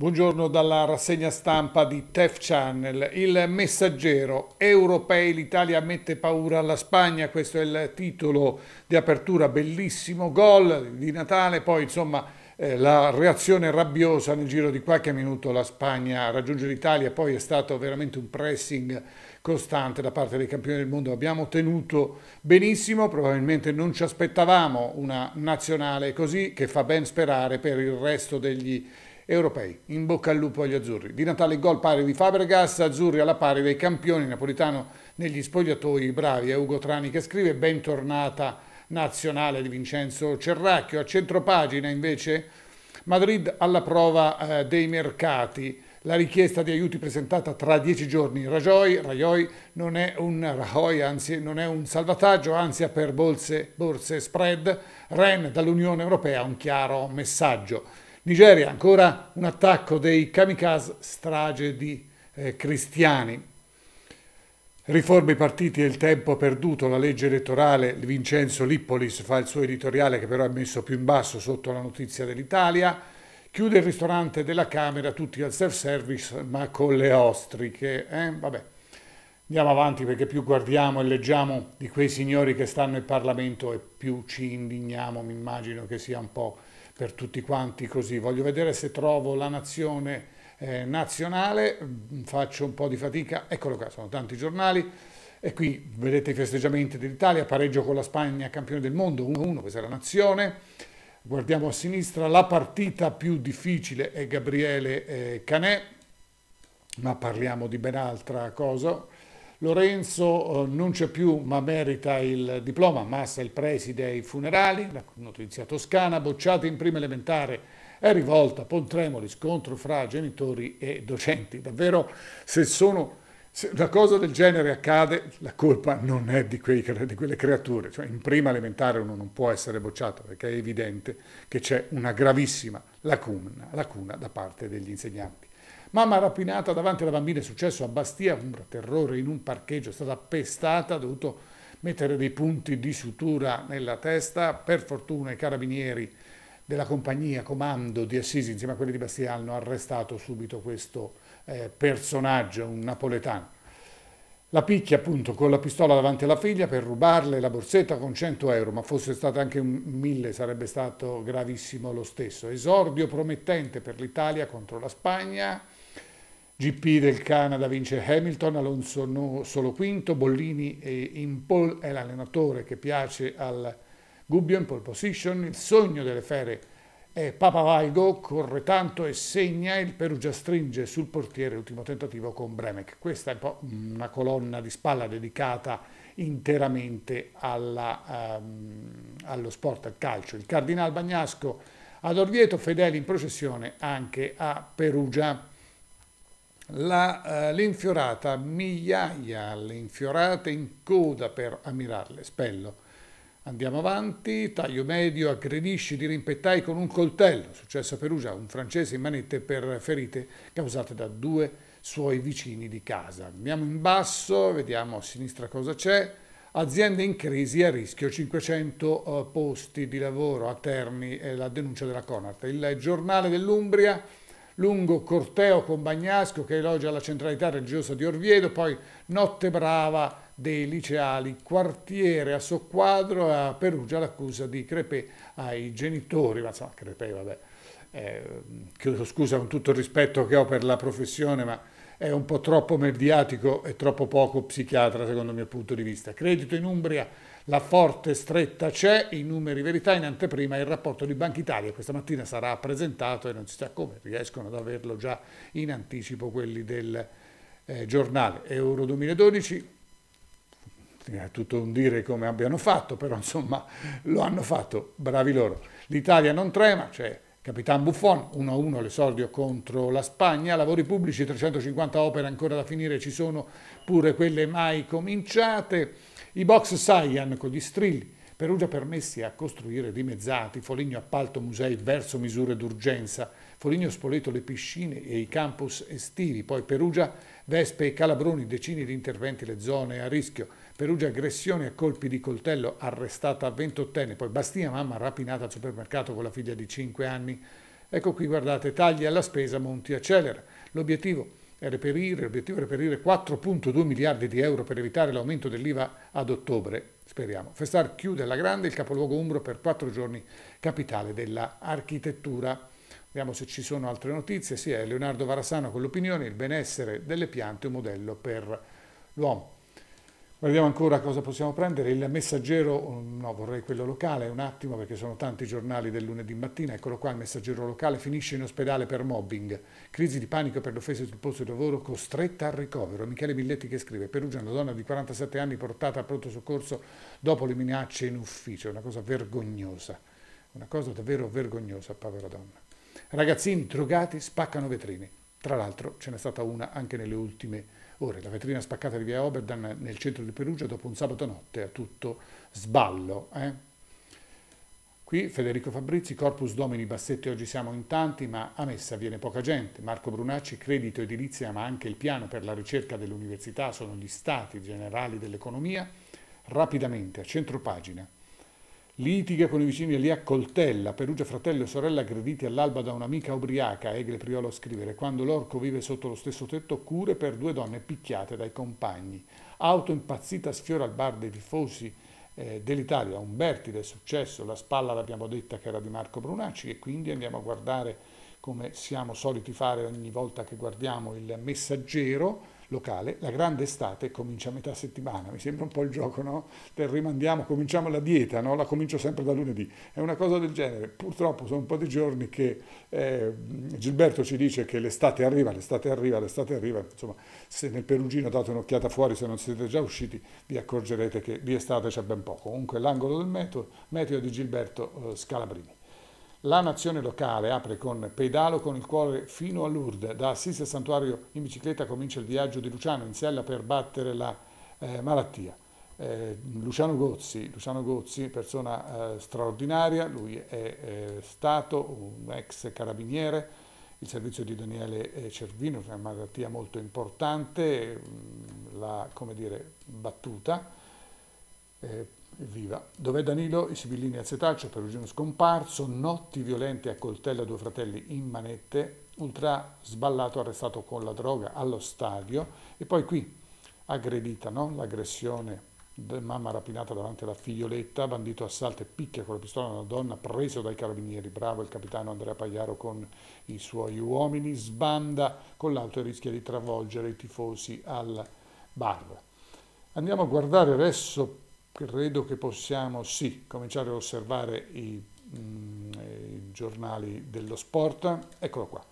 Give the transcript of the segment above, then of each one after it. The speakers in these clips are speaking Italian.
Buongiorno dalla rassegna stampa di TEF Channel. Il messaggero Europei l'Italia mette paura alla Spagna, questo è il titolo di apertura, bellissimo gol di Natale, poi insomma eh, la reazione rabbiosa nel giro di qualche minuto la Spagna raggiunge l'Italia, poi è stato veramente un pressing costante da parte dei campioni del mondo. Abbiamo tenuto benissimo, probabilmente non ci aspettavamo una nazionale così che fa ben sperare per il resto degli europei. In bocca al lupo agli azzurri. Di Natale gol pari di Fabregas, azzurri alla pari dei campioni, napolitano negli spogliatoi bravi. È Ugo Trani che scrive bentornata nazionale di Vincenzo Cerracchio. A centropagina invece Madrid alla prova eh, dei mercati. La richiesta di aiuti presentata tra dieci giorni. Rajoy, Rajoy non è un Rajoy, anzi non è un salvataggio, anzi per borse, borse spread. Ren dall'Unione Europea un chiaro messaggio. Nigeria, ancora un attacco dei kamikaze, strage di eh, cristiani. Riforme i partiti e il tempo perduto, la legge elettorale, Vincenzo Lippolis fa il suo editoriale che però è messo più in basso sotto la notizia dell'Italia, chiude il ristorante della Camera, tutti al self-service ma con le ostriche. Eh? Vabbè. Andiamo avanti perché più guardiamo e leggiamo di quei signori che stanno in Parlamento e più ci indigniamo, mi immagino che sia un po' per tutti quanti così. Voglio vedere se trovo la nazione eh, nazionale, mm, faccio un po' di fatica, eccolo qua, sono tanti giornali. E qui vedete i festeggiamenti dell'Italia, pareggio con la Spagna, campione del mondo, 1-1, questa è la nazione. Guardiamo a sinistra, la partita più difficile è Gabriele eh, Canè, ma parliamo di ben altra cosa. Lorenzo eh, non c'è più ma merita il diploma, massa il preside ai funerali, la notizia toscana, bocciata in prima elementare, è rivolta, Pontremoli, scontro fra genitori e docenti. Davvero se sono se una cosa del genere accade, la colpa non è di, quei, di, quelle creature. Cioè, in prima elementare uno non può essere bocciato perché è evidente che c'è una gravissima lacuna, lacuna da parte degli insegnanti. Mamma rapinata davanti alla bambina, è successo a Bastia, un terrore in un parcheggio, è stata pestata, ha dovuto mettere dei punti di sutura nella testa, per fortuna i carabinieri della compagnia Comando di Assisi insieme a quelli di Bastia hanno arrestato subito questo eh, personaggio, un napoletano. La picchia appunto con la pistola davanti alla figlia per rubarle la borsetta con 100 euro, ma fosse stata anche un 1000 sarebbe stato gravissimo lo stesso. Esordio promettente per l'Italia contro la Spagna, GP del Canada vince Hamilton, Alonso no, solo quinto, Bollini in pole è l'allenatore che piace al Gubbio in pole position, il sogno delle fere è Papa Valgo, corre tanto e segna, il Perugia stringe sul portiere l'ultimo tentativo con Bremek. Questa è un po' una colonna di spalla dedicata interamente alla, um, allo sport, al calcio. Il Cardinal Bagnasco ad Orvieto, fedeli in processione anche a Perugia la, uh, l'infiorata, migliaia le infiorate in coda per ammirarle, spello. Andiamo avanti, taglio medio, aggredisci, dirimpettai con un coltello, successo a Perugia, un francese in manette per ferite causate da due suoi vicini di casa. Andiamo in basso, vediamo a sinistra cosa c'è, aziende in crisi a rischio, 500 uh, eh, posti di lavoro a Terni, è la denuncia della Conart. Il giornale dell'Umbria lungo corteo con Bagnasco che elogia la centralità religiosa di Orvieto, poi Notte Brava dei liceali, quartiere a soqquadro, a Perugia l'accusa di crepè ai genitori, ma insomma crepè vabbè, eh, chiedo scusa con tutto il rispetto che ho per la professione, ma è un po' troppo mediatico e troppo poco psichiatra secondo il mio punto di vista. Credito in Umbria, la forte stretta c'è, i numeri verità in anteprima il rapporto di Banca Italia questa mattina sarà presentato e non si sa come, riescono ad averlo già in anticipo quelli del eh, giornale Euro 2012. È tutto un dire come abbiano fatto, però insomma lo hanno fatto, bravi loro. L'Italia non trema, c'è... Cioè, Capitan Buffon 1-1 l'esordio contro la Spagna, lavori pubblici 350 opere ancora da finire, ci sono pure quelle mai cominciate, i box Saian con gli strilli, Perugia permessi a costruire dimezzati, Foligno appalto musei verso misure d'urgenza, Foligno Spoleto le piscine e i campus estivi, poi Perugia, Vespe e Calabroni decine di interventi le zone a rischio, Perugia aggressione a colpi di coltello, arrestata a 28enne, poi Bastia mamma rapinata al supermercato con la figlia di 5 anni. Ecco qui, guardate, tagli alla spesa, Monti accelera. L'obiettivo è reperire, l'obiettivo è reperire 4.2 miliardi di euro per evitare l'aumento dell'IVA ad ottobre, speriamo. Festar chiude alla grande il capoluogo umbro per quattro giorni capitale dell'architettura. Vediamo se ci sono altre notizie. Sì, è Leonardo Varasano con l'opinione, il benessere delle piante, un modello per l'uomo. Vediamo ancora cosa possiamo prendere, il messaggero, no vorrei quello locale, un attimo perché sono tanti giornali del lunedì mattina, eccolo qua il messaggero locale, finisce in ospedale per mobbing, crisi di panico per l'offesa sul posto di lavoro, costretta al ricovero, Michele Milletti che scrive, Perugia una donna di 47 anni portata a pronto soccorso dopo le minacce in ufficio, una cosa vergognosa, una cosa davvero vergognosa, povera donna. Ragazzini drogati spaccano vetrine. Tra l'altro ce n'è stata una anche nelle ultime ore, la vetrina spaccata di via Oberdan nel centro di Perugia dopo un sabato notte a tutto sballo. Eh? Qui Federico Fabrizi, Corpus Domini Bassetti, oggi siamo in tanti, ma a Messa viene poca gente. Marco Brunacci, credito edilizia, ma anche il piano per la ricerca dell'università sono gli stati generali dell'economia. Rapidamente, a centro pagina. Litiga con i vicini e li accoltella. Perugia fratello e sorella aggrediti all'alba da un'amica ubriaca, Egle Priolo a scrivere. Quando l'orco vive sotto lo stesso tetto, cure per due donne picchiate dai compagni. Auto impazzita sfiora al bar dei tifosi eh, dell'Italia. Umberti del successo, la spalla l'abbiamo detta che era di Marco Brunacci e quindi andiamo a guardare come siamo soliti fare ogni volta che guardiamo il messaggero locale. La grande estate comincia a metà settimana, mi sembra un po' il gioco no? del rimandiamo, cominciamo la dieta, no? la comincio sempre da lunedì, è una cosa del genere. Purtroppo sono un po' di giorni che eh, Gilberto ci dice che l'estate arriva, l'estate arriva, l'estate arriva, insomma se nel Perugino date un'occhiata fuori, se non siete già usciti, vi accorgerete che di estate c'è ben poco. Comunque l'angolo del meteo, meteo di Gilberto eh, Scalabrini. La nazione locale apre con Pedalo con il cuore fino a Lourdes. Da Assisi al santuario in bicicletta comincia il viaggio di Luciano in sella per battere la eh, malattia. Eh, Luciano, Gozzi, Luciano, Gozzi, persona eh, straordinaria, lui è eh, stato un ex carabiniere, il servizio di Daniele eh, Cervino, una malattia molto importante, mm, la dire, battuta eh, Evviva! Dov'è Danilo? I sibillini a Setaccio, Perugino scomparso, notti violente a coltello a due fratelli in manette, ultra sballato arrestato con la droga allo stadio e poi qui aggredita no? l'aggressione mamma rapinata davanti alla figlioletta, bandito assalta e picchia con la pistola una donna, preso dai carabinieri, bravo il capitano Andrea Pagliaro con i suoi uomini, sbanda con l'auto e rischia di travolgere i tifosi al bar. Andiamo a guardare adesso credo che possiamo sì cominciare a osservare i, mh, mm, eh, i giornali dello sport. Eccolo qua.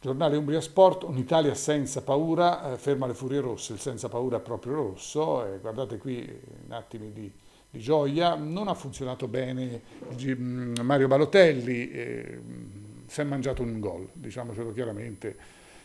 Giornale Umbria Sport, un'Italia senza paura, eh, ferma le furie rosse, il senza paura proprio rosso, eh, guardate qui eh, un attimo di, di, gioia, non ha funzionato bene mm, Mario Balotelli, eh, mm, si è mangiato un gol, diciamocelo chiaramente,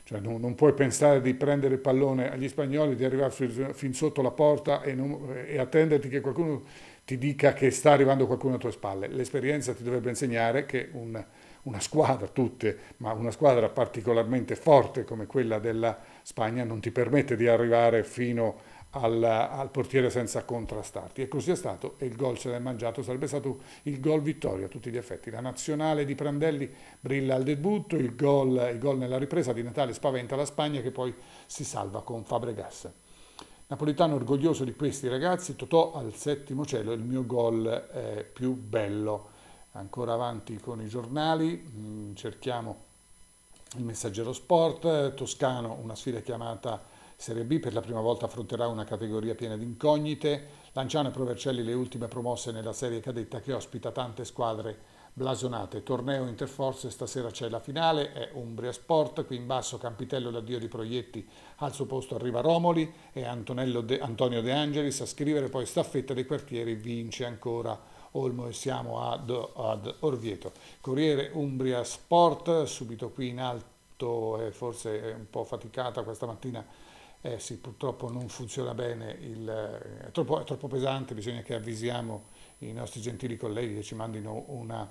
cioè non, non, puoi pensare di prendere il pallone agli spagnoli, di arrivare fin, sotto la porta e, non, e, attenderti che qualcuno ti dica che sta arrivando qualcuno alle tue spalle. L'esperienza ti dovrebbe insegnare che un, una squadra, tutte, ma una squadra particolarmente forte come quella della Spagna non ti permette di arrivare fino a al, al, portiere senza contrastarti e così è stato e il gol se l'hai mangiato, sarebbe stato il gol vittoria a tutti gli effetti. La nazionale di Prandelli brilla al debutto, il gol, il gol nella ripresa di Natale spaventa la Spagna che poi si salva con Fabregas. Napolitano orgoglioso di questi ragazzi, Totò al settimo cielo, il mio gol eh, più bello. Ancora avanti con i giornali, mm, cerchiamo il messaggero sport, eh, Toscano una sfida chiamata Serie B per la prima volta affronterà una categoria piena di incognite, Lanciano e Provercelli le ultime promosse nella serie cadetta che ospita tante squadre blasonate. Torneo Interforze, stasera c'è la finale, è Umbria Sport, qui in basso Campitello l'addio di Proietti, al suo posto arriva Romoli e De, Antonio De Angelis a scrivere, poi staffetta dei quartieri vince ancora Olmo e siamo ad, ad Orvieto. Corriere Umbria Sport, subito qui in alto, eh, forse un po' faticata questa mattina, eh sì, purtroppo non funziona bene, il, eh, è, troppo, è, troppo, pesante, bisogna che avvisiamo i nostri gentili colleghi che ci mandino una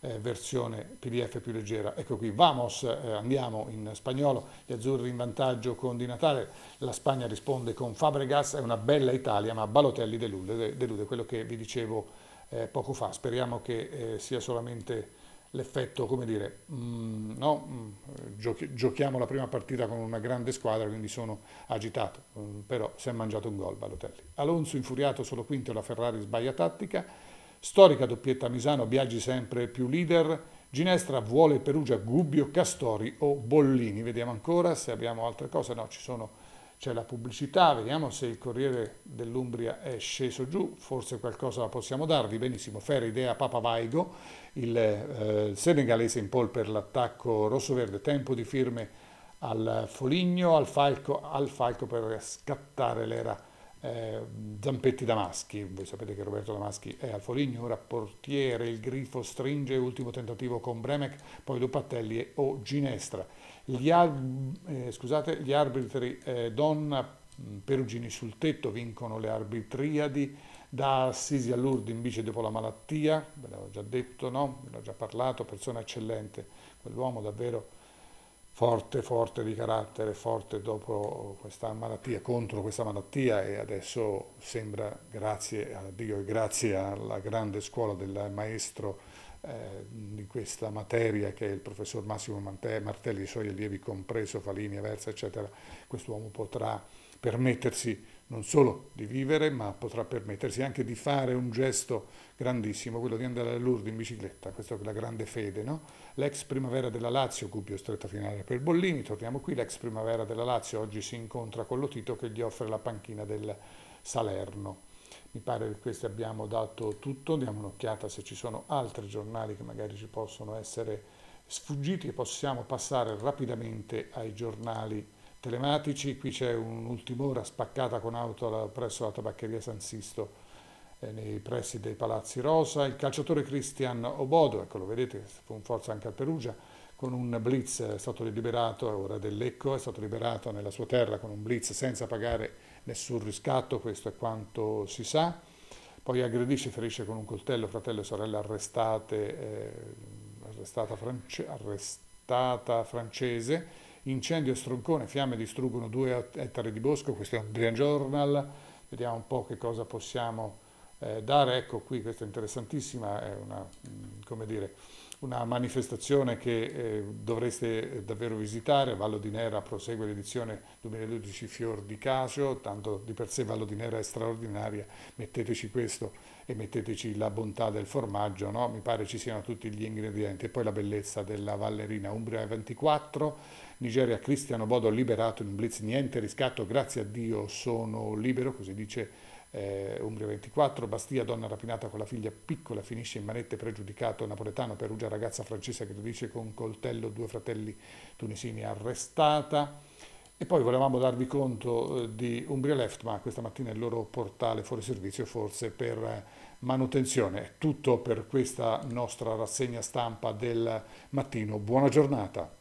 eh, versione PDF più leggera. Ecco qui, vamos, eh, andiamo in spagnolo, gli azzurri in vantaggio con Di Natale, la Spagna risponde con Fabregas, è una bella Italia, ma Balotelli delude, delude quello che vi dicevo eh, poco fa. Speriamo che eh, sia solamente l'effetto, come dire, mh, mm, no, mm, giochi, giochiamo la prima partita con una grande squadra, quindi sono agitato, mh, mm, però si è mangiato un gol Balotelli. Alonso infuriato solo quinto, la Ferrari sbaglia tattica, storica doppietta Misano, Biaggi sempre più leader, Ginestra vuole Perugia, Gubbio, Castori o Bollini, vediamo ancora se abbiamo altre cose, no, ci sono c'è la pubblicità, vediamo se il Corriere dell'Umbria è sceso giù, forse qualcosa possiamo darvi, benissimo, Fera Idea Vaigo, il eh, senegalese in pole per l'attacco rosso-verde, tempo di firme al Foligno, al Falco, al Falco per scattare l'era eh, Zampetti Damaschi, voi sapete che Roberto Damaschi è al Foligno, ora portiere, il grifo stringe, ultimo tentativo con Bremek, poi Lupatelli e O Ginestra. Gli, eh, scusate, gli arbitri eh, donna mm, Perugini sul tetto vincono le arbitriadi da Assisi a Lourdes invece dopo la malattia, ve l'avevo già detto, no? Ve l'ho già parlato, persona eccellente, quell'uomo davvero forte, forte di carattere, forte dopo questa malattia, contro questa malattia e adesso sembra, grazie a Dio e grazie alla grande scuola del maestro di eh, questa materia che il professor Massimo Martelli e i suoi allievi, compreso Falini, Aversa, eccetera, quest'uomo potrà permettersi non solo di vivere, ma potrà permettersi anche di fare un gesto grandissimo, quello di andare a Lourdes in bicicletta, questa è la grande fede, no? L'ex primavera della Lazio, Cubio stretta finale per Bollini, torniamo qui, l'ex primavera della Lazio oggi si incontra con lo Tito che gli offre la panchina del Salerno. Mi pare che questi abbiamo dato tutto, diamo un'occhiata se ci sono altri giornali che magari ci possono essere sfuggiti e possiamo passare rapidamente ai giornali telematici. Qui c'è un'ultima ora spaccata con auto presso la tabaccheria San Sisto eh, nei pressi dei Palazzi Rosa, il calciatore Cristian Obodo, ecco lo vedete, fu in forza anche a Perugia, con un blitz eh, è stato liberato, ora del Lecco, è stato liberato nella sua terra con un blitz senza pagare nessun riscatto, questo è quanto si sa. Poi aggredisce e ferisce con un coltello fratello e sorella arrestate, eh, arrestata, france, arrestata, francese. Incendio e stroncone, fiamme distruggono due ettari di bosco, questo è un Brian Journal, vediamo un po' che cosa possiamo eh, dare. Ecco qui, questa è interessantissima, è una, mm, come dire, una manifestazione che eh, dovreste eh, davvero visitare, Vallo di Nera prosegue l'edizione 2012 Fior di Casio, tanto di per sé Vallo di Nera è straordinaria, metteteci questo e metteteci la bontà del formaggio, no? mi pare ci siano tutti gli ingredienti e poi la bellezza della ballerina Umbria 24, Nigeria Cristiano Bodo liberato in blitz, niente riscatto, grazie a Dio sono libero, così dice eh, Umbria 24, Bastia, donna rapinata con la figlia piccola, finisce in manette pregiudicato napoletano, Perugia, ragazza francese che dice con coltello due fratelli tunisini arrestata. E poi volevamo darvi conto eh, di Umbria Left, ma questa mattina il loro portale fuori servizio forse per eh, manutenzione. È tutto per questa nostra rassegna stampa del mattino. Buona giornata.